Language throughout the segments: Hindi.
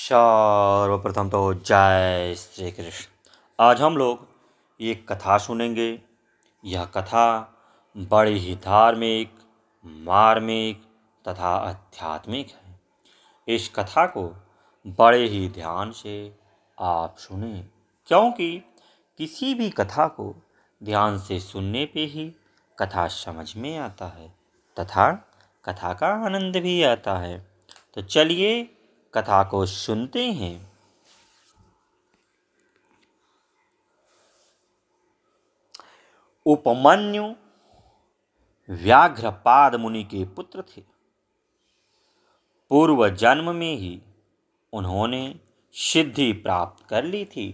सर्वप्रथम तो जय श्री कृष्ण आज हम लोग ये कथा सुनेंगे यह कथा बड़ी ही धार्मिक मार्मिक तथा आध्यात्मिक है इस कथा को बड़े ही ध्यान से आप सुने क्योंकि किसी भी कथा को ध्यान से सुनने पे ही कथा समझ में आता है तथा कथा का आनंद भी आता है तो चलिए कथा को सुनते हैं उपमन्यु व्याघ्रपाद मुनि के पुत्र थे पूर्व जन्म में ही उन्होंने सिद्धि प्राप्त कर ली थी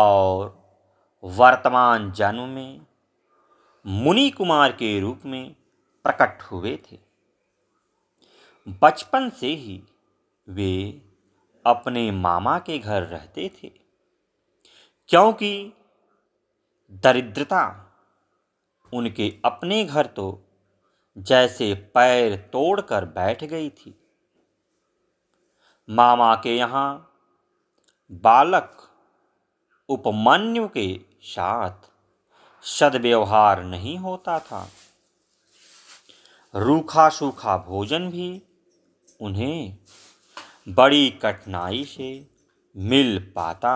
और वर्तमान जन्म में मुनि कुमार के रूप में प्रकट हुए थे बचपन से ही वे अपने मामा के घर रहते थे क्योंकि दरिद्रता उनके अपने घर तो जैसे पैर तोड़कर बैठ गई थी मामा के यहाँ बालक उपमान्यु के साथ सदव्यवहार नहीं होता था रूखा सूखा भोजन भी उन्हें बड़ी कठिनाई से मिल पाता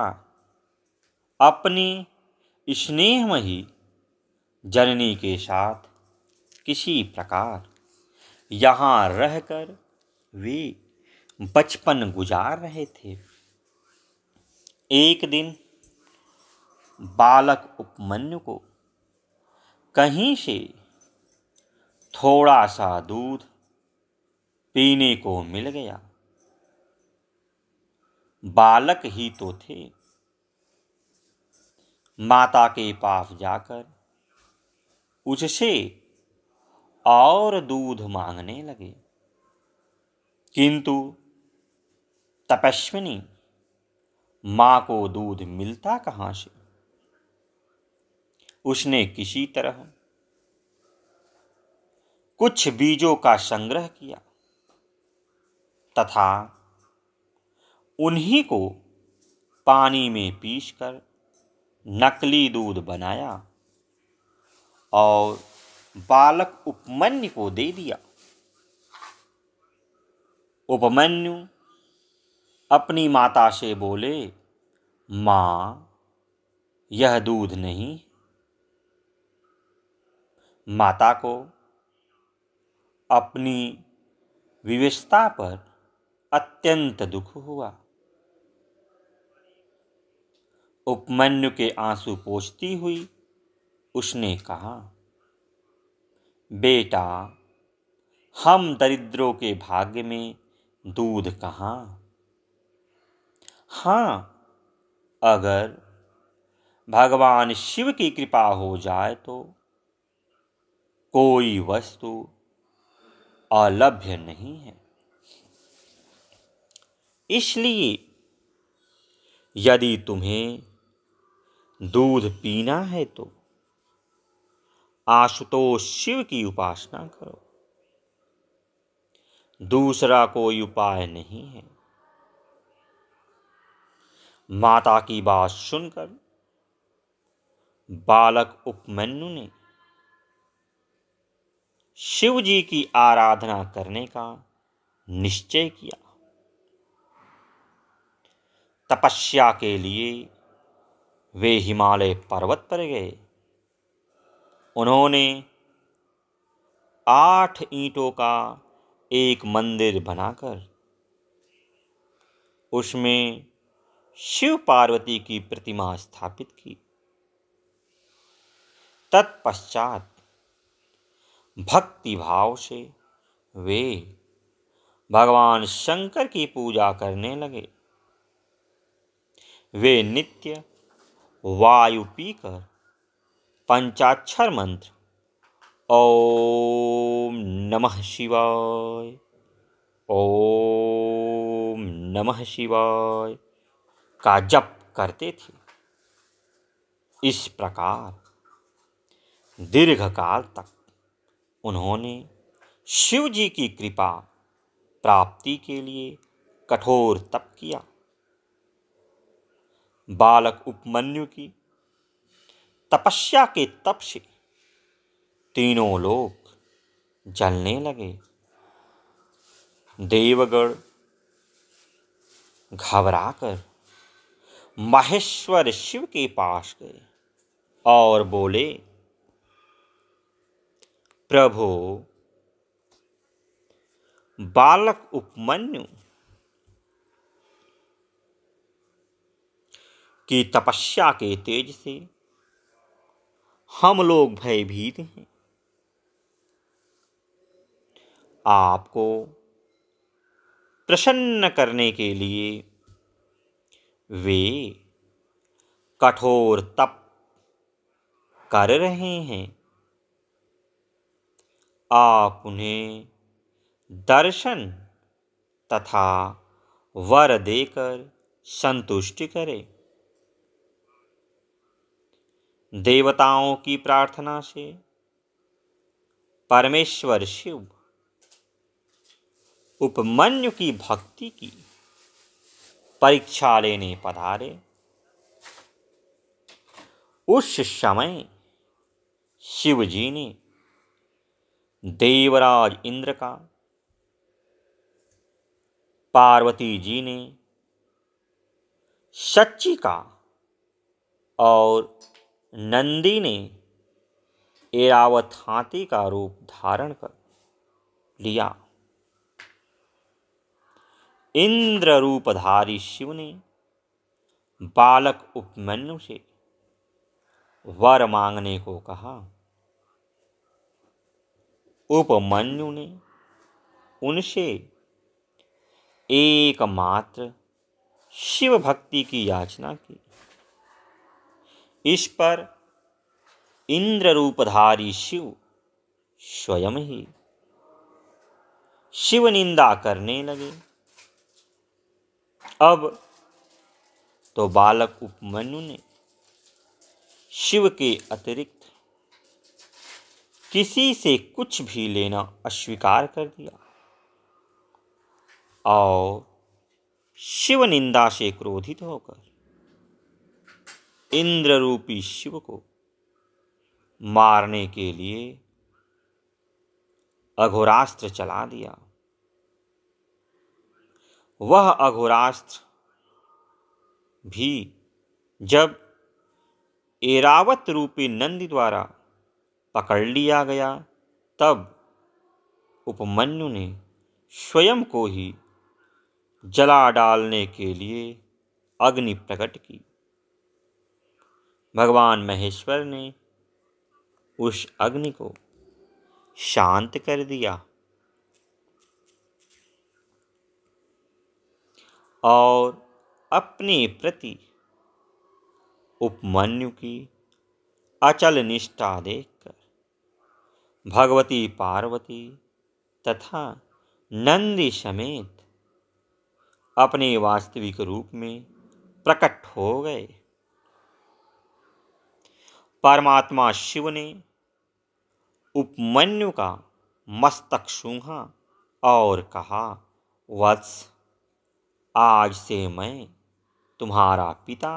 अपने स्नेहमयी जननी के साथ किसी प्रकार यहाँ रहकर वे बचपन गुजार रहे थे एक दिन बालक उपमन्यु को कहीं से थोड़ा सा दूध पीने को मिल गया बालक ही तो थे माता के पास जाकर उससे और दूध मांगने लगे किंतु तपस्विनी माँ को दूध मिलता कहाँ से उसने किसी तरह कुछ बीजों का संग्रह किया तथा उन्हीं को पानी में पीसकर नकली दूध बनाया और बालक उपमन्यु को दे दिया उपमन्यु अपनी माता से बोले माँ यह दूध नहीं माता को अपनी विवशता पर अत्यंत दुख हुआ उपमन्यु के आंसू पोछती हुई उसने कहा बेटा हम दरिद्रों के भाग्य में दूध कहाँ हाँ अगर भगवान शिव की कृपा हो जाए तो कोई वस्तु अलभ्य नहीं है इसलिए यदि तुम्हें दूध पीना है तो आशुतोष शिव की उपासना करो दूसरा कोई उपाय नहीं है माता की बात सुनकर बालक उपमन्यु ने शिव जी की आराधना करने का निश्चय किया तपस्या के लिए वे हिमालय पर्वत पर गए उन्होंने आठ ईंटों का एक मंदिर बनाकर उसमें शिव पार्वती की प्रतिमा स्थापित की तत्पश्चात भक्तिभाव से वे भगवान शंकर की पूजा करने लगे वे नित्य वायु पीकर पंचाक्षर मंत्र ओम नमः शिवाय ओम नमः शिवाय का जप करते थे इस प्रकार दीर्घकाल तक उन्होंने शिव जी की कृपा प्राप्ति के लिए कठोर तप किया बालक उपमन्यु की तपस्या के तप से तीनों लोग जलने लगे देवगढ़ घबराकर महेश्वर शिव के पास गए और बोले प्रभो बालक उपमन्यु की तपस्या के तेज से हम लोग भयभीत हैं आपको प्रसन्न करने के लिए वे कठोर तप कर रहे हैं आप उन्हें दर्शन तथा वर देकर संतुष्ट करें देवताओं की प्रार्थना से परमेश्वर शिव उपमन्यु की भक्ति की परीक्षा लेने पधारे उस समय शिव जी ने देवराज इंद्र का पार्वती जी ने सच्ची का और नंदी ने एरावत हाथी का रूप धारण कर लिया इंद्र रूपधारी शिव ने बालक उपमन्यु से वर मांगने को कहा उपमन्यु ने उनसे एकमात्र शिव भक्ति की याचना की इस पर इंद्र रूपधारी शिव स्वयं ही शिव निंदा करने लगे अब तो बालक उपमनु ने शिव के अतिरिक्त किसी से कुछ भी लेना अस्वीकार कर दिया और शिव निंदा से क्रोधित होकर इंद्र रूपी शिव को मारने के लिए अघोरास्त्र चला दिया वह अघोरास्त्र भी जब एरावत रूपी नंदी द्वारा पकड़ लिया गया तब उपमन्यु ने स्वयं को ही जला डालने के लिए अग्नि प्रकट की भगवान महेश्वर ने उस अग्नि को शांत कर दिया और अपने प्रति उपमन्यु की अचल निष्ठा देखकर भगवती पार्वती तथा नंदी समेत अपने वास्तविक रूप में प्रकट हो गए परमात्मा शिव ने उपमन्यु का मस्तक सूंघा और कहा वत्स आज से मैं तुम्हारा पिता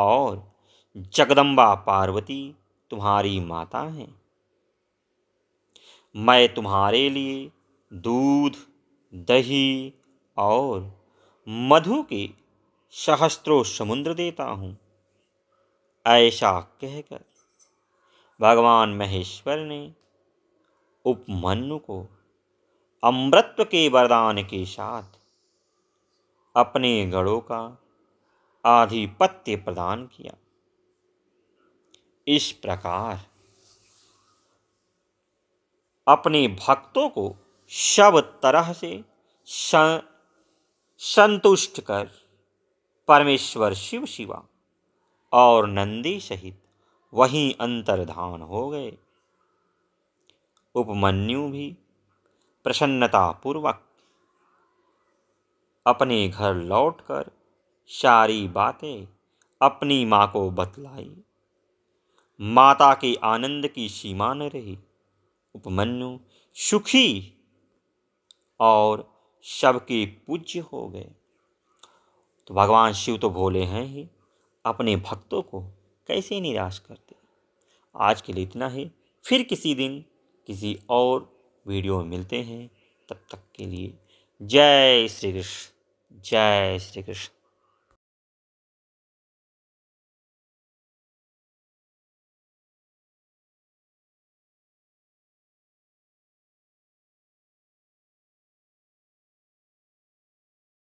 और जगदम्बा पार्वती तुम्हारी माता हैं मैं तुम्हारे लिए दूध दही और मधु के सहस्त्रों समुद्र देता हूँ ऐसा कहकर भगवान महेश्वर ने उपमन्यु को अमृत्व के वरदान के साथ अपने गढ़ों का आधिपत्य प्रदान किया इस प्रकार अपने भक्तों को सब तरह से संतुष्ट कर परमेश्वर शिव शिवा और नंदी सहित वहीं अंतर्धान हो गए उपमन्यु भी प्रसन्नतापूर्वक अपने घर लौटकर सारी बातें अपनी माँ को बतलाई माता के आनंद की सीमा न रही उपमन्यु सुखी और सबके पूज्य हो गए तो भगवान शिव तो भोले हैं ही अपने भक्तों को कैसे निराश करते आज के लिए इतना ही फिर किसी दिन किसी और वीडियो में मिलते हैं तब तक के लिए जय श्री कृष्ण जय श्री कृष्ण